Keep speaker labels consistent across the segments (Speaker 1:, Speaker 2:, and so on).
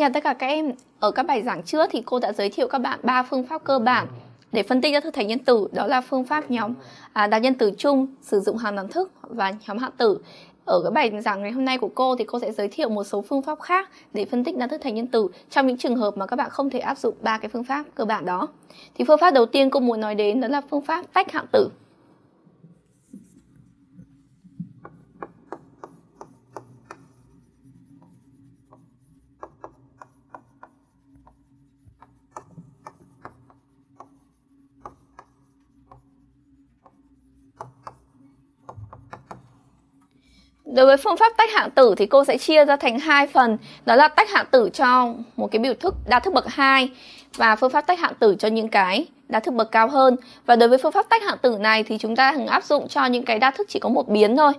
Speaker 1: Nhà tất cả các em, ở các bài giảng trước thì cô đã giới thiệu các bạn ba phương pháp cơ bản để phân tích ra thực thể nhân tử đó là phương pháp nhóm à, đa nhân tử chung sử dụng hàm đẳng thức và nhóm hạ tử ở cái bài giảng ngày hôm nay của cô thì cô sẽ giới thiệu một số phương pháp khác để phân tích đa thức thành nhân tử trong những trường hợp mà các bạn không thể áp dụng ba cái phương pháp cơ bản đó thì phương pháp đầu tiên cô muốn nói đến đó là phương pháp tách hạng tử Đối với phương pháp tách hạng tử thì cô sẽ chia ra thành hai phần, đó là tách hạng tử cho một cái biểu thức đa thức bậc 2 và phương pháp tách hạng tử cho những cái đa thức bậc cao hơn. Và đối với phương pháp tách hạng tử này thì chúng ta thường áp dụng cho những cái đa thức chỉ có một biến thôi.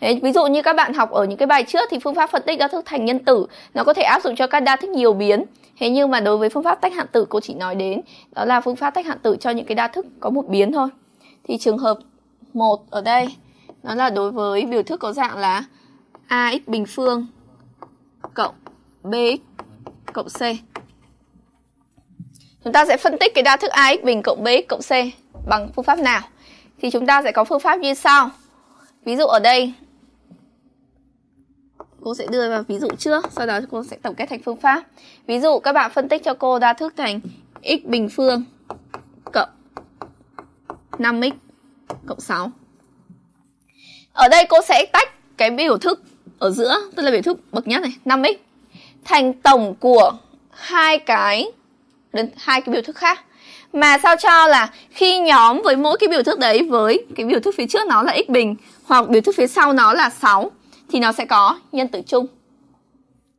Speaker 1: Đấy, ví dụ như các bạn học ở những cái bài trước thì phương pháp phân tích đa thức thành nhân tử nó có thể áp dụng cho các đa thức nhiều biến. Thế nhưng mà đối với phương pháp tách hạng tử cô chỉ nói đến đó là phương pháp tách hạng tử cho những cái đa thức có một biến thôi. Thì trường hợp một ở đây đó là đối với biểu thức có dạng là ax bình phương cộng bx cộng c. Chúng ta sẽ phân tích cái đa thức ax bình cộng bx cộng c bằng phương pháp nào? Thì chúng ta sẽ có phương pháp như sau. Ví dụ ở đây cô sẽ đưa vào ví dụ trước, sau đó cô sẽ tổng kết thành phương pháp. Ví dụ các bạn phân tích cho cô đa thức thành x bình phương cộng 5x cộng 6. Ở đây cô sẽ tách cái biểu thức ở giữa, tức là biểu thức bậc nhất này, 5x thành tổng của hai cái hai cái biểu thức khác. Mà sao cho là khi nhóm với mỗi cái biểu thức đấy với cái biểu thức phía trước nó là x bình hoặc biểu thức phía sau nó là 6 thì nó sẽ có nhân tử chung.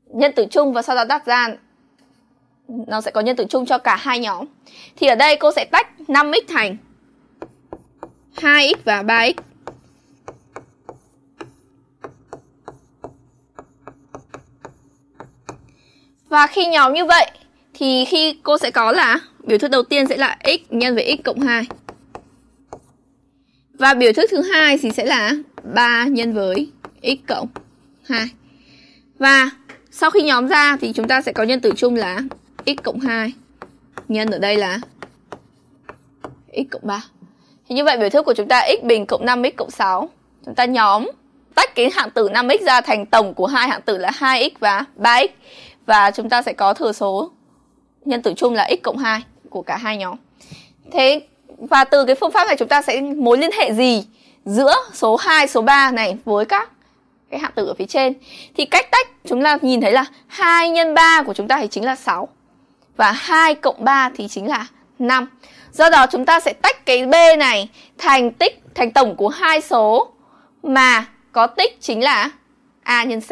Speaker 1: Nhân tử chung và sau đó đặt ra nó sẽ có nhân tử chung cho cả hai nhóm. Thì ở đây cô sẽ tách 5x thành 2x và 3x Và khi nhóm như vậy thì khi cô sẽ có là biểu thức đầu tiên sẽ là x nhân với x cộng 2. Và biểu thức thứ hai thì sẽ là 3 nhân với x cộng 2. Và sau khi nhóm ra thì chúng ta sẽ có nhân tử chung là x cộng 2 nhân ở đây là x cộng 3. Thì như vậy biểu thức của chúng ta x bình cộng 5x cộng 6. Chúng ta nhóm tách cái hạng tử 5x ra thành tổng của hai hạng tử là 2x và 3x và chúng ta sẽ có thừa số nhân tử chung là x cộng 2 của cả hai nhóm. Thế và từ cái phương pháp này chúng ta sẽ mối liên hệ gì giữa số 2, số 3 này với các cái hạng tử ở phía trên. Thì cách tách chúng ta nhìn thấy là 2 nhân 3 của chúng ta thì chính là 6. Và 2 cộng 3 thì chính là 5. Do đó chúng ta sẽ tách cái B này thành tích thành tổng của hai số mà có tích chính là A nhân C.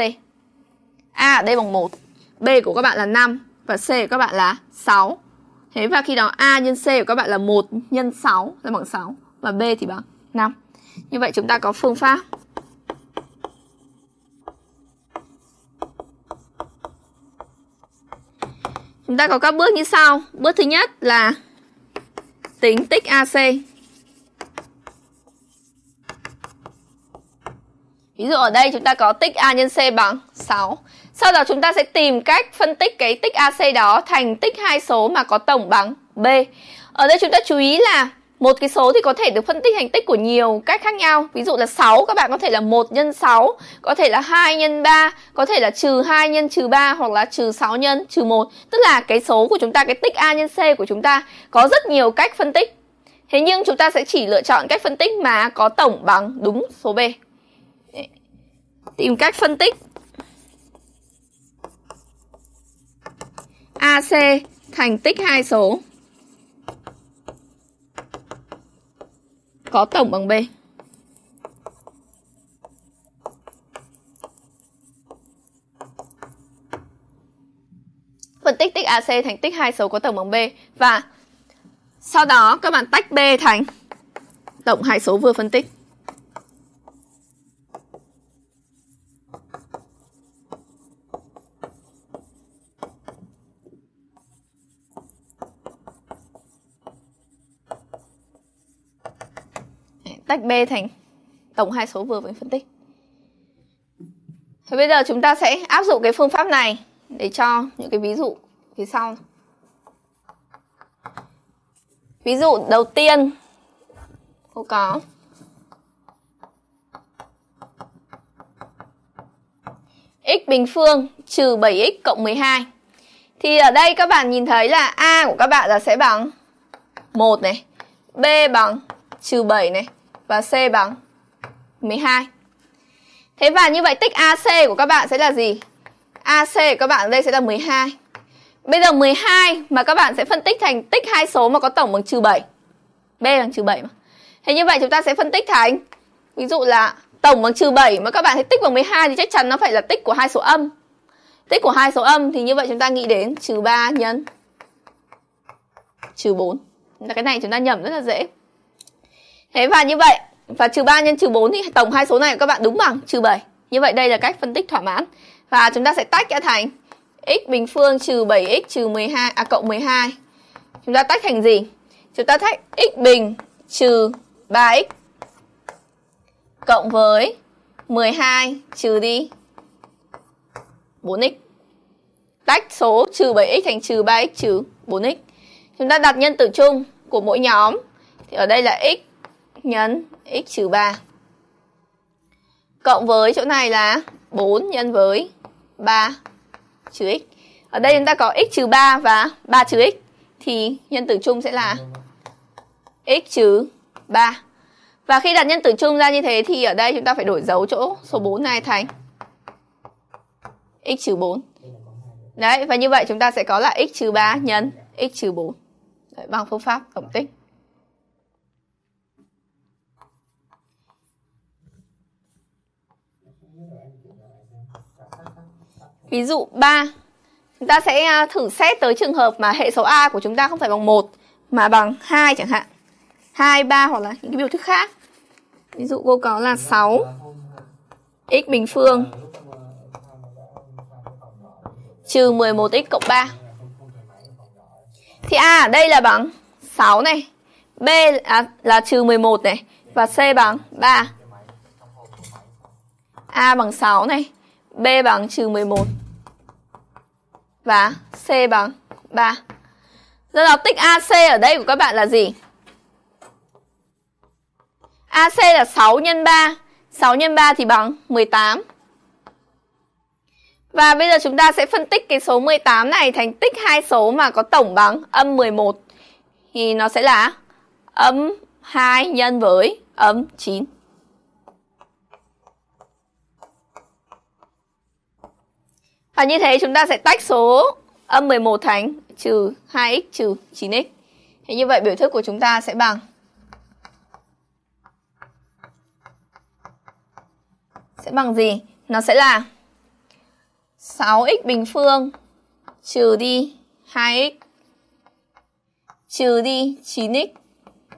Speaker 1: A ở đây bằng 1 B của các bạn là 5 và C của các bạn là 6. Thế và khi đó A nhân C của các bạn là 1 nhân 6 là bằng 6 và B thì bằng 5. Như vậy chúng ta có phương pháp Chúng ta có các bước như sau. Bước thứ nhất là tính tích AC. Ví dụ ở đây chúng ta có tích A nhân C bằng 6. Sau đó chúng ta sẽ tìm cách phân tích cái tích AC đó thành tích hai số mà có tổng bằng B. Ở đây chúng ta chú ý là một cái số thì có thể được phân tích thành tích của nhiều cách khác nhau. Ví dụ là 6 các bạn có thể là 1 nhân 6, có thể là 2 nhân 3, có thể là trừ 2 nhân trừ 3 hoặc là trừ 6 nhân trừ 1. Tức là cái số của chúng ta, cái tích A nhân C của chúng ta có rất nhiều cách phân tích. Thế nhưng chúng ta sẽ chỉ lựa chọn cách phân tích mà có tổng bằng đúng số B. Tìm cách phân tích AC thành tích hai số có tổng bằng B. Phân tích tích AC thành tích hai số có tổng bằng B và sau đó các bạn tách B thành tổng hai số vừa phân tích. tách B thành tổng hai số vừa mới phân tích. Thế bây giờ chúng ta sẽ áp dụng cái phương pháp này để cho những cái ví dụ phía sau. Ví dụ đầu tiên cô có x bình phương trừ 7x cộng 12. Thì ở đây các bạn nhìn thấy là A của các bạn là sẽ bằng 1 này, B bằng trừ 7 này, và C bằng 12. Thế và như vậy tích AC của các bạn sẽ là gì? AC của các bạn ở đây sẽ là 12. Bây giờ 12 mà các bạn sẽ phân tích thành tích hai số mà có tổng bằng trừ 7. B bằng trừ 7 mà. Thế như vậy chúng ta sẽ phân tích thành ví dụ là tổng bằng trừ 7 mà các bạn thấy tích bằng 12 thì chắc chắn nó phải là tích của hai số âm. Tích của hai số âm thì như vậy chúng ta nghĩ đến trừ 3 nhân trừ 4. Là cái này chúng ta nhầm rất là dễ. Thế và như vậy và trừ 3 nhân trừ 4 thì tổng hai số này của các bạn đúng bằng trừ 7. Như vậy đây là cách phân tích thỏa mãn. Và chúng ta sẽ tách ra thành x bình phương trừ 7x trừ 12 à cộng 12. Chúng ta tách thành gì? Chúng ta tách x bình trừ 3x cộng với 12 trừ đi 4x. Tách số trừ 7x thành trừ 3x trừ 4x. Chúng ta đặt nhân tử chung của mỗi nhóm thì ở đây là x nhân x trừ 3. Cộng với chỗ này là 4 nhân với 3 trừ x. Ở đây chúng ta có x trừ 3 và 3 trừ x thì nhân tử chung sẽ là x trừ 3. Và khi đặt nhân tử chung ra như thế thì ở đây chúng ta phải đổi dấu chỗ số 4 này thành x trừ 4. Đấy, và như vậy chúng ta sẽ có là x trừ 3 nhân x trừ 4. Đấy, bằng phương pháp tổng tích. Ví dụ 3, chúng ta sẽ à, thử xét tới trường hợp mà hệ số A của chúng ta không phải bằng 1 mà bằng 2 chẳng hạn. 2, 3 hoặc là những cái biểu thức khác. Ví dụ cô có là 6 x bình phương trừ 11x cộng 3. Thì A ở đây là bằng 6 này, B là, là trừ 11 này và C bằng 3. A bằng 6 này, B bằng trừ 11 và C bằng 3. Do đó tích AC ở đây của các bạn là gì? AC là 6 x 3. 6 x 3 thì bằng 18. Và bây giờ chúng ta sẽ phân tích cái số 18 này thành tích hai số mà có tổng bằng âm 11. Thì nó sẽ là âm 2 nhân với âm 9. Và như thế chúng ta sẽ tách số âm 11 thành trừ 2x trừ 9x. Thế như vậy biểu thức của chúng ta sẽ bằng sẽ bằng gì? Nó sẽ là 6x bình phương trừ đi 2x trừ đi 9x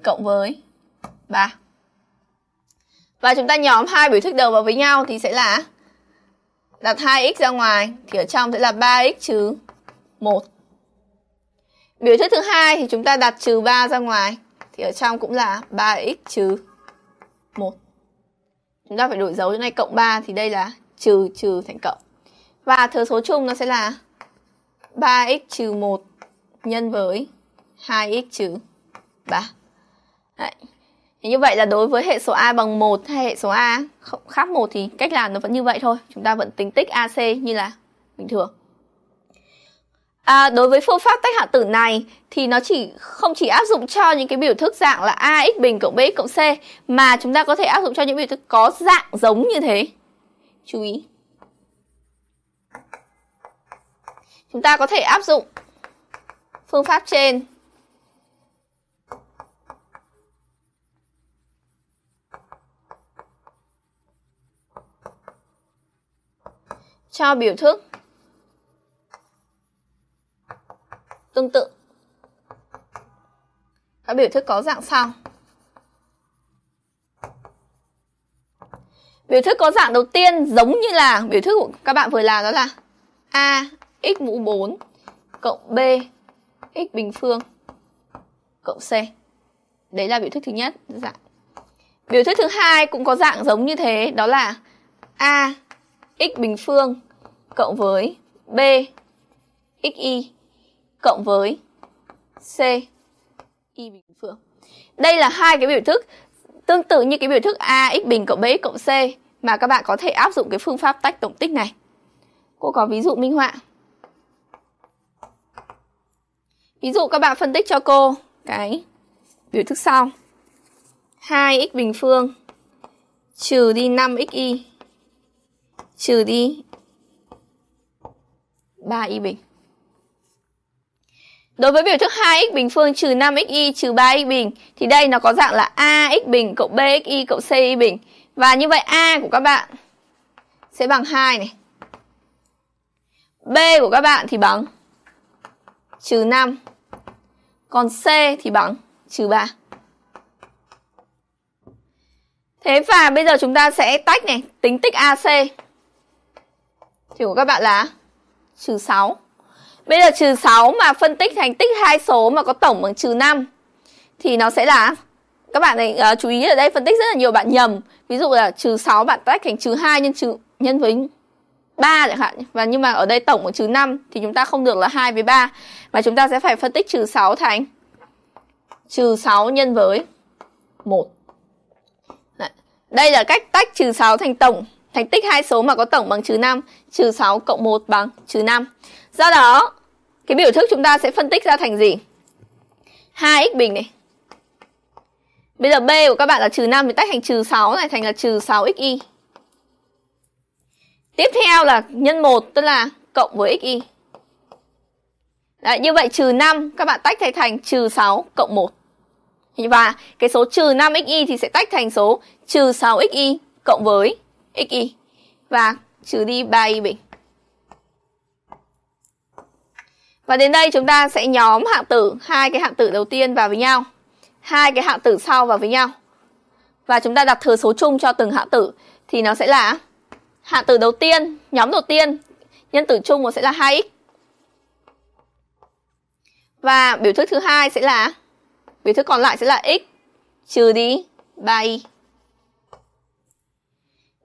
Speaker 1: cộng với 3. Và chúng ta nhóm hai biểu thức đầu vào với nhau thì sẽ là đặt 2x ra ngoài thì ở trong sẽ là 3x trừ 1. Biểu thức thứ hai thì chúng ta đặt trừ 3 ra ngoài thì ở trong cũng là 3x trừ 1. Chúng ta phải đổi dấu chỗ này cộng 3 thì đây là trừ trừ thành cộng. Và thừa số chung nó sẽ là 3x trừ 1 nhân với 2x trừ 3. Đấy. Thì như vậy là đối với hệ số A bằng 1 hay hệ số A khác 1 thì cách làm nó vẫn như vậy thôi. Chúng ta vẫn tính tích AC như là bình thường. À, đối với phương pháp tách hạ tử này thì nó chỉ không chỉ áp dụng cho những cái biểu thức dạng là AX bình cộng BX cộng C mà chúng ta có thể áp dụng cho những biểu thức có dạng giống như thế. Chú ý. Chúng ta có thể áp dụng phương pháp trên cho biểu thức tương tự các biểu thức có dạng sau biểu thức có dạng đầu tiên giống như là biểu thức của các bạn vừa làm đó là a x mũ 4 cộng b x bình phương cộng c đấy là biểu thức thứ nhất dạng biểu thức thứ hai cũng có dạng giống như thế đó là a x bình phương cộng với B xy cộng với C y bình phương. Đây là hai cái biểu thức tương tự như cái biểu thức AX bình cộng BX cộng C mà các bạn có thể áp dụng cái phương pháp tách tổng tích này. Cô có ví dụ minh họa. Ví dụ các bạn phân tích cho cô cái biểu thức sau. 2x bình phương trừ đi 5xy trừ đi 3y bình. Đối với biểu thức 2x bình phương trừ 5xy trừ 3x bình thì đây nó có dạng là ax bình cộng bxy cộng cy bình. Và như vậy a của các bạn sẽ bằng 2 này. B của các bạn thì bằng trừ 5. Còn C thì bằng trừ 3. Thế và bây giờ chúng ta sẽ tách này, tính tích AC. Thì của các bạn là trừ 6. Bây giờ trừ 6 mà phân tích thành tích hai số mà có tổng bằng trừ 5 thì nó sẽ là các bạn này uh, chú ý ở đây phân tích rất là nhiều bạn nhầm. Ví dụ là trừ 6 bạn tách thành trừ 2 nhân trừ nhân với 3 chẳng hạn và nhưng mà ở đây tổng bằng trừ 5 thì chúng ta không được là 2 với 3 mà chúng ta sẽ phải phân tích trừ 6 thành trừ 6 nhân với 1. Đây là cách tách trừ 6 thành tổng Thành tích hai số mà có tổng bằng trừ 5, trừ 6 cộng 1 bằng trừ 5. Do đó, cái biểu thức chúng ta sẽ phân tích ra thành gì? 2x bình này. Bây giờ b của các bạn là trừ 5 thì tách thành trừ 6 này thành là trừ 6xy. Tiếp theo là nhân 1 tức là cộng với xy. Đấy, như vậy trừ 5 các bạn tách thành thành trừ 6 cộng 1. Và cái số trừ 5xy thì sẽ tách thành số trừ 6xy cộng với xy và trừ đi 3y bình. Và đến đây chúng ta sẽ nhóm hạng tử hai cái hạng tử đầu tiên vào với nhau, hai cái hạng tử sau vào với nhau. Và chúng ta đặt thừa số chung cho từng hạng tử thì nó sẽ là hạng tử đầu tiên, nhóm đầu tiên nhân tử chung nó sẽ là 2x. Và biểu thức thứ hai sẽ là biểu thức còn lại sẽ là x trừ đi 3y.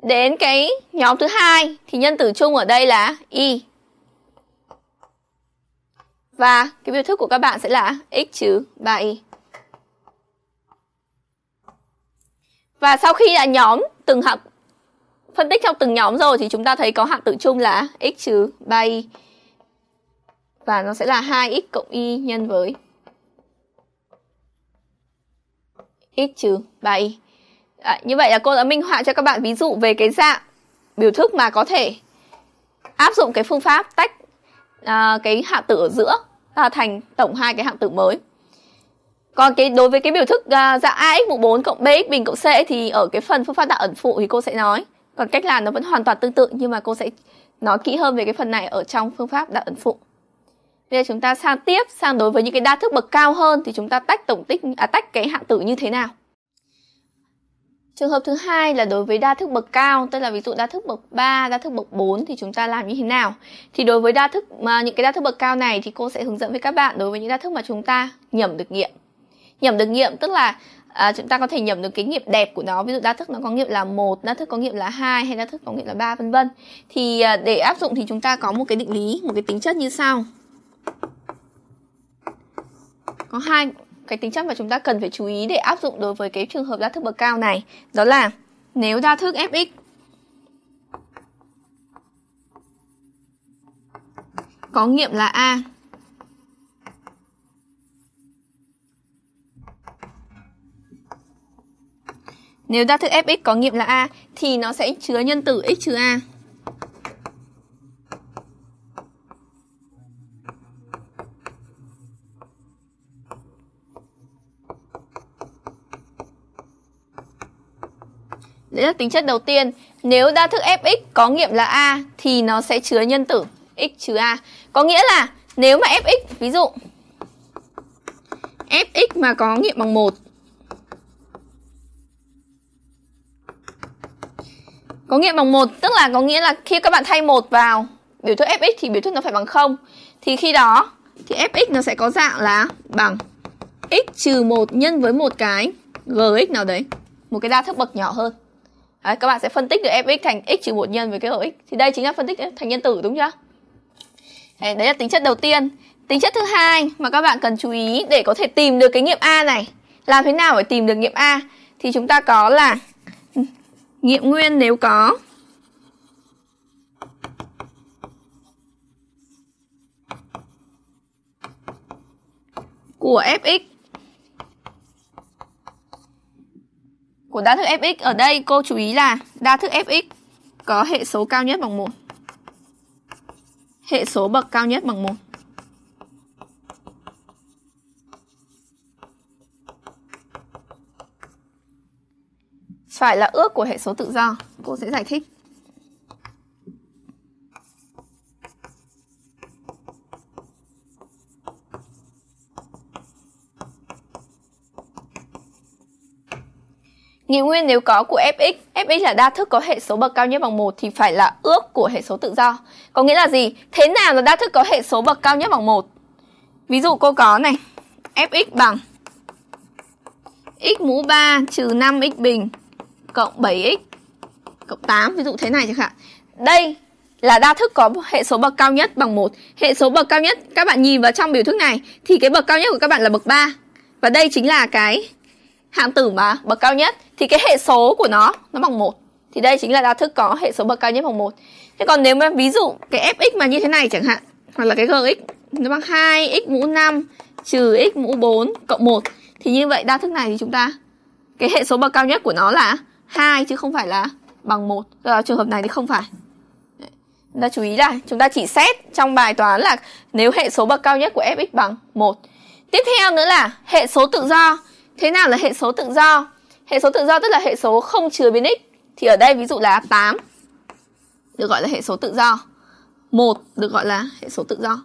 Speaker 1: Đến cái nhóm thứ hai thì nhân tử chung ở đây là y. Và cái biểu thức của các bạn sẽ là x trừ 3y. Và sau khi đã nhóm từng hạng phân tích trong từng nhóm rồi thì chúng ta thấy có hạng tử chung là x trừ 3y. Và nó sẽ là 2x cộng y nhân với x trừ 3y. Đấy, như vậy là cô đã minh họa cho các bạn ví dụ về cái dạng biểu thức mà có thể áp dụng cái phương pháp tách à, cái hạng tử ở giữa à, thành tổng hai cái hạng tử mới. Còn cái đối với cái biểu thức à, dạng AX mũ 4 cộng BX bình cộng C thì ở cái phần phương pháp đạo ẩn phụ thì cô sẽ nói. Còn cách làm nó vẫn hoàn toàn tương tự nhưng mà cô sẽ nói kỹ hơn về cái phần này ở trong phương pháp đạo ẩn phụ. Bây giờ chúng ta sang tiếp sang đối với những cái đa thức bậc cao hơn thì chúng ta tách tổng tích à, tách cái hạng tử như thế nào? Trường hợp thứ hai là đối với đa thức bậc cao, tức là ví dụ đa thức bậc 3, đa thức bậc 4 thì chúng ta làm như thế nào? Thì đối với đa thức mà những cái đa thức bậc cao này thì cô sẽ hướng dẫn với các bạn đối với những đa thức mà chúng ta nhẩm được nghiệm. Nhẩm được nghiệm tức là à, chúng ta có thể nhẩm được cái nghiệm đẹp của nó, ví dụ đa thức nó có nghiệm là một, đa thức có nghiệm là hai hay đa thức có nghiệm là ba vân vân. Thì à, để áp dụng thì chúng ta có một cái định lý, một cái tính chất như sau. Có hai cái tính chất mà chúng ta cần phải chú ý để áp dụng đối với cái trường hợp đa thức bậc cao này đó là nếu đa thức fx có nghiệm là a Nếu đa thức fx có nghiệm là a thì nó sẽ chứa nhân tử x trừ a. Đấy là tính chất đầu tiên. Nếu đa thức fx có nghiệm là a thì nó sẽ chứa nhân tử x trừ a. Có nghĩa là nếu mà fx ví dụ fx mà có nghiệm bằng 1 Có nghiệm bằng 1 tức là có nghĩa là khi các bạn thay 1 vào biểu thức fx thì biểu thức nó phải bằng 0. Thì khi đó thì fx nó sẽ có dạng là bằng x trừ 1 nhân với một cái gx nào đấy, một cái đa thức bậc nhỏ hơn. Đấy, các bạn sẽ phân tích được fx thành x trừ một nhân với cái ở x. Thì đây chính là phân tích thành nhân tử đúng chưa? Đấy, đấy là tính chất đầu tiên. Tính chất thứ hai mà các bạn cần chú ý để có thể tìm được cái nghiệm A này. Làm thế nào để tìm được nghiệm A? Thì chúng ta có là nghiệm nguyên nếu có của fx của đa thức fx ở đây cô chú ý là đa thức fx có hệ số cao nhất bằng 1. Hệ số bậc cao nhất bằng 1. Phải là ước của hệ số tự do. Cô sẽ giải thích. Nhị nguyên nếu có của fx, fx là đa thức có hệ số bậc cao nhất bằng 1 thì phải là ước của hệ số tự do. Có nghĩa là gì? Thế nào là đa thức có hệ số bậc cao nhất bằng 1? Ví dụ cô có này, fx bằng x mũ 3 trừ 5x bình cộng 7x cộng 8, ví dụ thế này chẳng hạn. Đây là đa thức có hệ số bậc cao nhất bằng 1. Hệ số bậc cao nhất các bạn nhìn vào trong biểu thức này thì cái bậc cao nhất của các bạn là bậc 3. Và đây chính là cái hạng tử mà bậc cao nhất thì cái hệ số của nó nó bằng một thì đây chính là đa thức có hệ số bậc cao nhất bằng một thế còn nếu mà ví dụ cái fx mà như thế này chẳng hạn hoặc là cái gx nó bằng 2 x mũ 5 trừ x mũ 4 cộng 1 thì như vậy đa thức này thì chúng ta cái hệ số bậc cao nhất của nó là 2 chứ không phải là bằng 1. Do đó trường hợp này thì không phải. Chúng ta chú ý là chúng ta chỉ xét trong bài toán là nếu hệ số bậc cao nhất của fx bằng 1. Tiếp theo nữa là hệ số tự do. Thế nào là hệ số tự do? hệ số tự do tức là hệ số không chứa biến x thì ở đây ví dụ là 8 được gọi là hệ số tự do 1 được gọi là hệ số tự do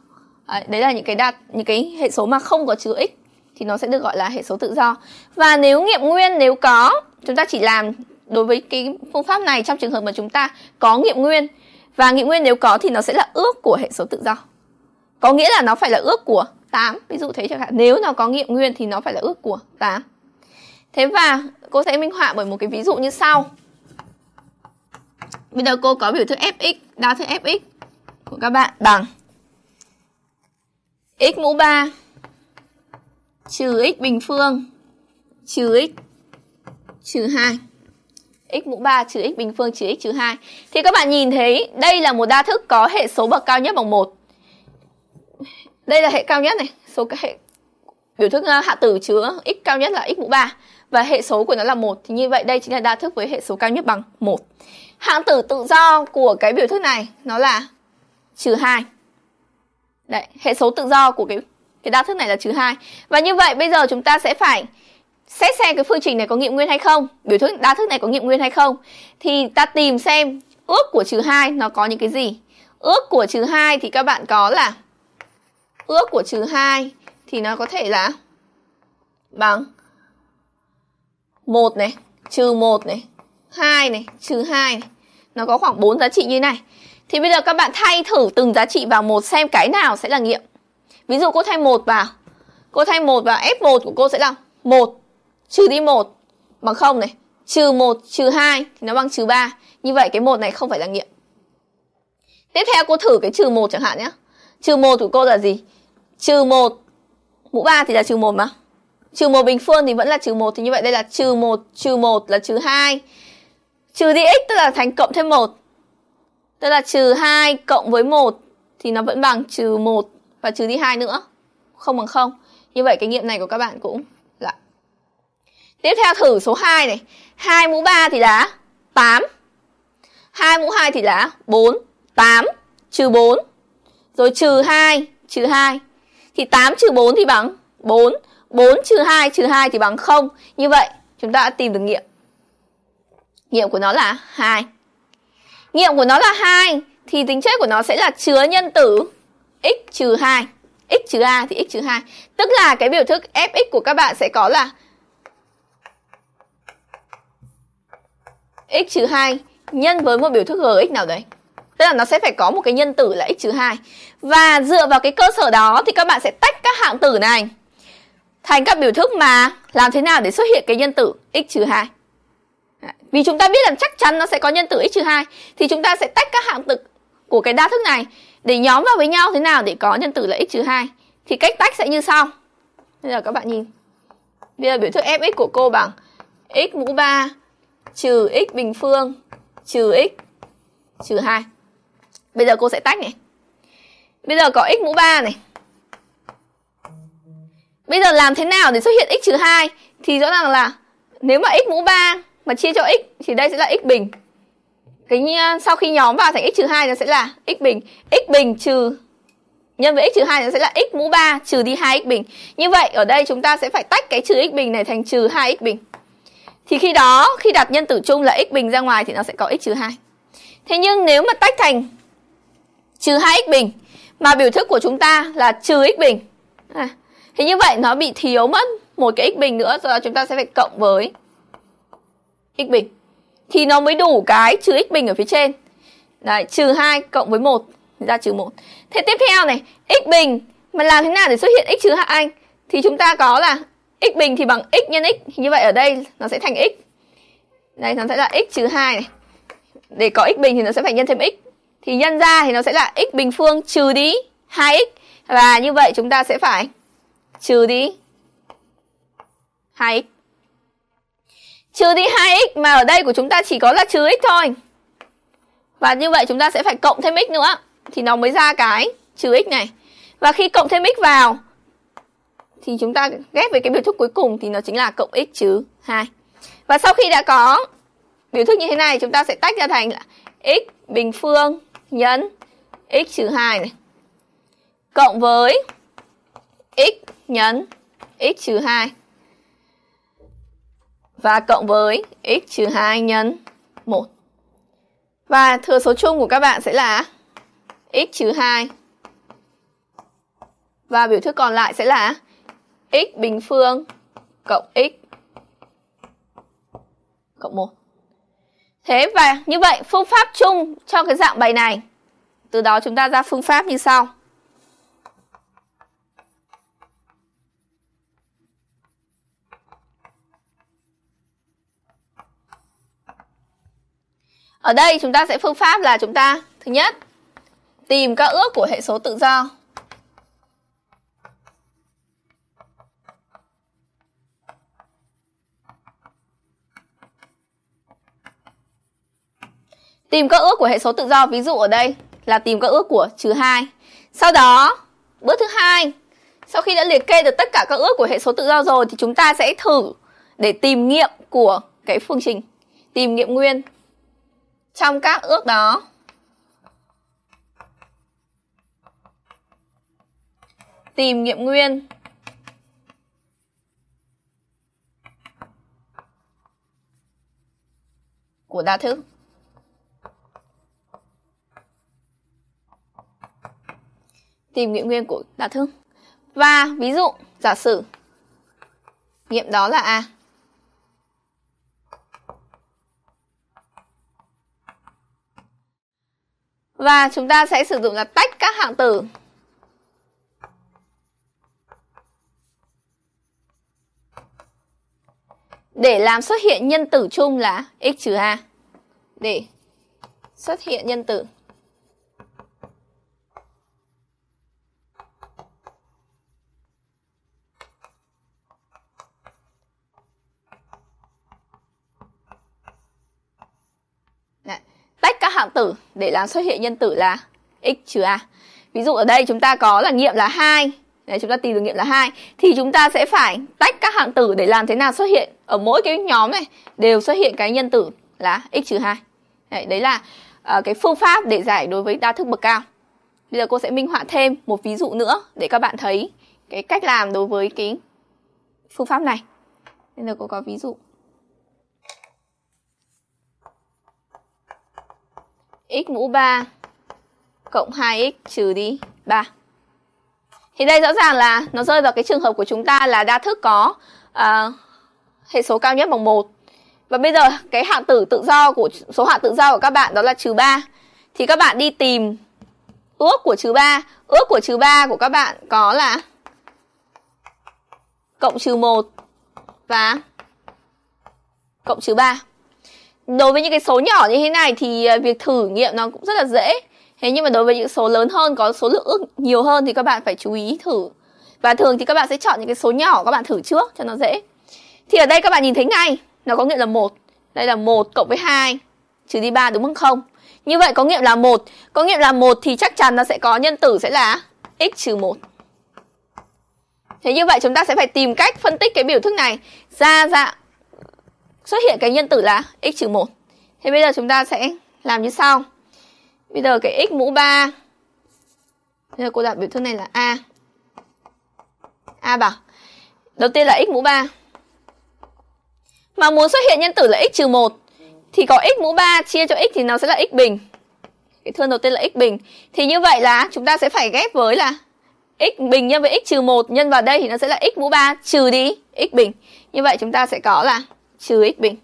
Speaker 1: đấy, là những cái đạt những cái hệ số mà không có chứa x thì nó sẽ được gọi là hệ số tự do và nếu nghiệm nguyên nếu có chúng ta chỉ làm đối với cái phương pháp này trong trường hợp mà chúng ta có nghiệm nguyên và nghiệm nguyên nếu có thì nó sẽ là ước của hệ số tự do có nghĩa là nó phải là ước của 8 ví dụ thế chẳng hạn nếu nó có nghiệm nguyên thì nó phải là ước của 8 Thế và cô sẽ minh họa bởi một cái ví dụ như sau. Bây giờ cô có biểu thức fx, đa thức fx của các bạn bằng x mũ 3 trừ x bình phương trừ x trừ 2. x mũ 3 trừ x bình phương trừ x trừ 2. Thì các bạn nhìn thấy đây là một đa thức có hệ số bậc cao nhất bằng 1. Đây là hệ cao nhất này, số cái hệ biểu thức ờ, hạ tử chứa x cao nhất là x mũ 3 và hệ số của nó là một thì như vậy đây chính là đa thức với hệ số cao nhất bằng 1. Hạng tử tự do của cái biểu thức này nó là trừ 2. Đấy, hệ số tự do của cái cái đa thức này là trừ 2. Và như vậy bây giờ chúng ta sẽ phải xét xem cái phương trình này có nghiệm nguyên hay không, biểu thức đa thức này có nghiệm nguyên hay không. Thì ta tìm xem ước của trừ 2 nó có những cái gì. Ước của trừ 2 thì các bạn có là ước của trừ 2 thì nó có thể là bằng 1 này, trừ 1 này, 2 này, trừ 2 này. Nó có khoảng 4 giá trị như này. Thì bây giờ các bạn thay thử từng giá trị vào một xem cái nào sẽ là nghiệm. Ví dụ cô thay 1 vào. Cô thay 1 vào F1 của cô sẽ là 1 trừ đi 1 bằng 0 này, trừ 1 trừ 2 thì nó bằng trừ 3. Như vậy cái 1 này không phải là nghiệm. Tiếp theo cô thử cái trừ 1 chẳng hạn nhé. Trừ 1 của cô là gì? Trừ 1 mũ 3 thì là trừ 1 mà trừ một bình phương thì vẫn là trừ một thì như vậy đây là trừ một trừ một là trừ hai trừ đi x tức là thành cộng thêm một tức là trừ hai cộng với một thì nó vẫn bằng trừ một và trừ đi hai nữa không bằng không như vậy cái nghiệm này của các bạn cũng là tiếp theo thử số 2 này 2 mũ 3 thì là 8 2 mũ 2 thì là 4 8 trừ 4 rồi trừ 2 trừ 2 thì 8 trừ 4 thì bằng 4 4 trừ 2 trừ 2 thì bằng 0. Như vậy chúng ta đã tìm được nghiệm. Nghiệm của nó là 2. Nghiệm của nó là 2 thì tính chất của nó sẽ là chứa nhân tử x trừ 2. x trừ a thì x trừ 2. Tức là cái biểu thức fx của các bạn sẽ có là x trừ 2 nhân với một biểu thức gx nào đấy. Tức là nó sẽ phải có một cái nhân tử là x trừ 2. Và dựa vào cái cơ sở đó thì các bạn sẽ tách các hạng tử này thành các biểu thức mà làm thế nào để xuất hiện cái nhân tử x trừ 2 à, vì chúng ta biết là chắc chắn nó sẽ có nhân tử x trừ 2 thì chúng ta sẽ tách các hạng thực của cái đa thức này để nhóm vào với nhau thế nào để có nhân tử là x trừ 2 thì cách tách sẽ như sau bây giờ các bạn nhìn bây giờ biểu thức fx của cô bằng x mũ 3 trừ x bình phương trừ x trừ 2 bây giờ cô sẽ tách này bây giờ có x mũ 3 này Bây giờ làm thế nào để xuất hiện x 2 thì rõ ràng là nếu mà x mũ 3 mà chia cho x thì đây sẽ là x bình. Cái ờ, sau khi nhóm vào thành x trừ 2 nó sẽ là x bình. x bình trừ nhân với x trừ 2 nó sẽ là x mũ 3 trừ đi 2x bình. Như vậy ở đây chúng ta sẽ phải tách cái trừ x bình này thành trừ 2x bình. Thì khi đó khi đặt nhân tử chung là x bình ra ngoài thì nó sẽ có x trừ 2. Thế nhưng nếu mà tách thành trừ 2x bình mà biểu thức của chúng ta là trừ x bình. À, Thế như vậy nó bị thiếu mất một cái x bình nữa Sau đó chúng ta sẽ phải cộng với x bình Thì nó mới đủ cái trừ x bình ở phía trên Đấy, trừ 2 cộng với 1 ra trừ 1 Thế tiếp theo này, x bình Mà làm thế nào để xuất hiện x trừ 2 Thì chúng ta có là x bình thì bằng x nhân x Như vậy ở đây nó sẽ thành x Đây, nó sẽ là x trừ 2 này Để có x bình thì nó sẽ phải nhân thêm x Thì nhân ra thì nó sẽ là x bình phương trừ đi 2x Và như vậy chúng ta sẽ phải trừ đi 2x. Trừ đi 2x mà ở đây của chúng ta chỉ có là trừ x thôi. Và như vậy chúng ta sẽ phải cộng thêm x nữa thì nó mới ra cái trừ x này. Và khi cộng thêm x vào thì chúng ta ghép với cái biểu thức cuối cùng thì nó chính là cộng x trừ 2. Và sau khi đã có biểu thức như thế này chúng ta sẽ tách ra thành là x bình phương nhân x trừ 2 này cộng với x nhân x trừ 2 và cộng với x trừ 2 nhân 1. Và thừa số chung của các bạn sẽ là x trừ 2 và biểu thức còn lại sẽ là x bình phương cộng x cộng 1. Thế và như vậy phương pháp chung cho cái dạng bài này. Từ đó chúng ta ra phương pháp như sau. Ở đây chúng ta sẽ phương pháp là chúng ta thứ nhất tìm các ước của hệ số tự do. Tìm các ước của hệ số tự do, ví dụ ở đây là tìm các ước của trừ 2. Sau đó, bước thứ hai, sau khi đã liệt kê được tất cả các ước của hệ số tự do rồi thì chúng ta sẽ thử để tìm nghiệm của cái phương trình, tìm nghiệm nguyên trong các ước đó tìm nghiệm nguyên của đa thức tìm nghiệm nguyên của đa thức và ví dụ giả sử nghiệm đó là a Và chúng ta sẽ sử dụng là tách các hạng tử. Để làm xuất hiện nhân tử chung là x trừ a. Để xuất hiện nhân tử. hạng tử để làm xuất hiện nhân tử là x trừ a. Ví dụ ở đây chúng ta có là nghiệm là 2. Đấy, chúng ta tìm được nghiệm là 2 thì chúng ta sẽ phải tách các hạng tử để làm thế nào xuất hiện ở mỗi cái nhóm này đều xuất hiện cái nhân tử là x trừ 2. Đấy, đấy là à, cái phương pháp để giải đối với đa thức bậc cao. Bây giờ cô sẽ minh họa thêm một ví dụ nữa để các bạn thấy cái cách làm đối với cái phương pháp này. Bây giờ cô có ví dụ. x mũ 3 cộng 2x trừ đi 3. Thì đây rõ ràng là nó rơi vào cái trường hợp của chúng ta là đa thức có à, hệ số cao nhất bằng 1. Và bây giờ cái hạng tử tự do của số hạng tự do của các bạn đó là trừ 3. Thì các bạn đi tìm ước của trừ 3. Ước của trừ 3 của các bạn có là cộng trừ 1 và cộng trừ 3 đối với những cái số nhỏ như thế này thì à, việc thử nghiệm nó cũng rất là dễ thế nhưng mà đối với những số lớn hơn có số lượng ước nhiều hơn thì các bạn phải chú ý thử và thường thì các bạn sẽ chọn những cái số nhỏ các bạn thử trước cho nó dễ thì ở đây các bạn nhìn thấy ngay nó có nghĩa là một đây là một cộng với hai trừ đi ba đúng không không như vậy có nghiệm là một có nghiệm là một thì chắc chắn nó sẽ có nhân tử sẽ là x trừ một Thế như vậy chúng ta sẽ phải tìm cách phân tích cái biểu thức này ra dạng xuất hiện cái nhân tử là x trừ 1 Thế bây giờ chúng ta sẽ làm như sau Bây giờ cái x mũ 3 Bây giờ cô đặt biểu thức này là A A bảo Đầu tiên là x mũ 3 Mà muốn xuất hiện nhân tử là x trừ 1 Thì có x mũ 3 chia cho x thì nó sẽ là x bình Cái thương đầu tiên là x bình Thì như vậy là chúng ta sẽ phải ghép với là x bình nhân với x trừ 1 Nhân vào đây thì nó sẽ là x mũ 3 trừ đi x bình Như vậy chúng ta sẽ có là trừ x bình.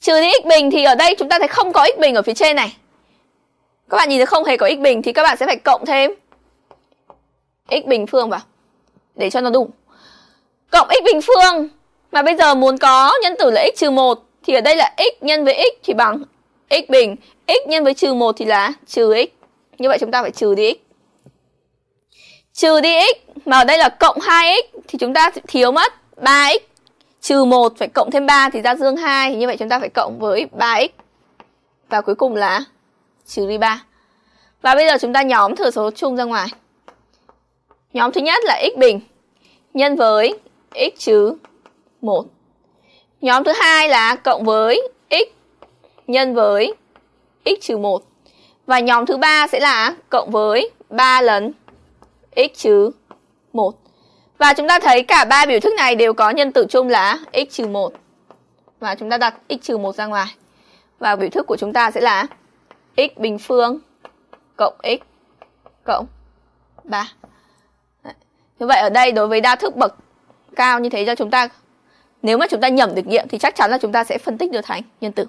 Speaker 1: Trừ đi x bình thì ở đây chúng ta thấy không có x bình ở phía trên này. Các bạn nhìn thấy không hề có x bình thì các bạn sẽ phải cộng thêm x bình phương vào để cho nó đủ. Cộng x bình phương mà bây giờ muốn có nhân tử là x trừ 1 thì ở đây là x nhân với x thì bằng x bình, x nhân với trừ 1 thì là trừ x. Như vậy chúng ta phải trừ đi x. Trừ đi x mà ở đây là cộng 2x thì chúng ta thiếu mất 3x trừ 1 phải cộng thêm 3 thì ra dương 2 thì như vậy chúng ta phải cộng với 3x và cuối cùng là trừ đi 3. Và bây giờ chúng ta nhóm thừa số chung ra ngoài. Nhóm thứ nhất là x bình nhân với x trừ 1. Nhóm thứ hai là cộng với x nhân với x trừ 1. Và nhóm thứ ba sẽ là cộng với 3 lần x trừ 1. Và chúng ta thấy cả ba biểu thức này đều có nhân tử chung là x-1. Và chúng ta đặt x-1 ra ngoài. Và biểu thức của chúng ta sẽ là x bình phương cộng x cộng 3. Như vậy ở đây đối với đa thức bậc cao như thế cho chúng ta nếu mà chúng ta nhẩm được nghiệm thì chắc chắn là chúng ta sẽ phân tích được thành nhân tử.